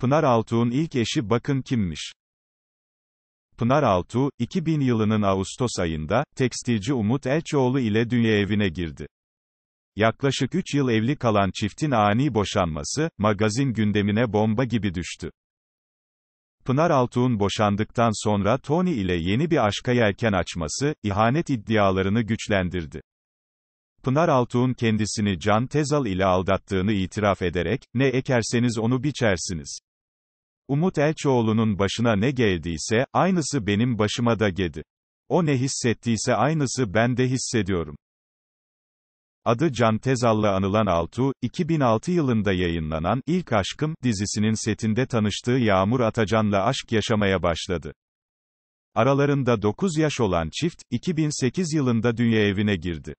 Pınar Altuğ'un ilk eşi bakın kimmiş. Pınar Altuğ, 2000 yılının Ağustos ayında, tekstilci Umut Elçoğlu ile dünya evine girdi. Yaklaşık 3 yıl evli kalan çiftin ani boşanması, magazin gündemine bomba gibi düştü. Pınar Altuğ'un boşandıktan sonra Tony ile yeni bir aşka yelken açması, ihanet iddialarını güçlendirdi. Pınar Altuğ'un kendisini Can Tezal ile aldattığını itiraf ederek, ne ekerseniz onu biçersiniz. Umut Elçoğlu'nun başına ne geldiyse, aynısı benim başıma da geldi. O ne hissettiyse aynısı ben de hissediyorum. Adı Can Tezal'la anılan Altu, 2006 yılında yayınlanan İlk Aşkım dizisinin setinde tanıştığı Yağmur Atacan'la aşk yaşamaya başladı. Aralarında 9 yaş olan çift, 2008 yılında dünya evine girdi.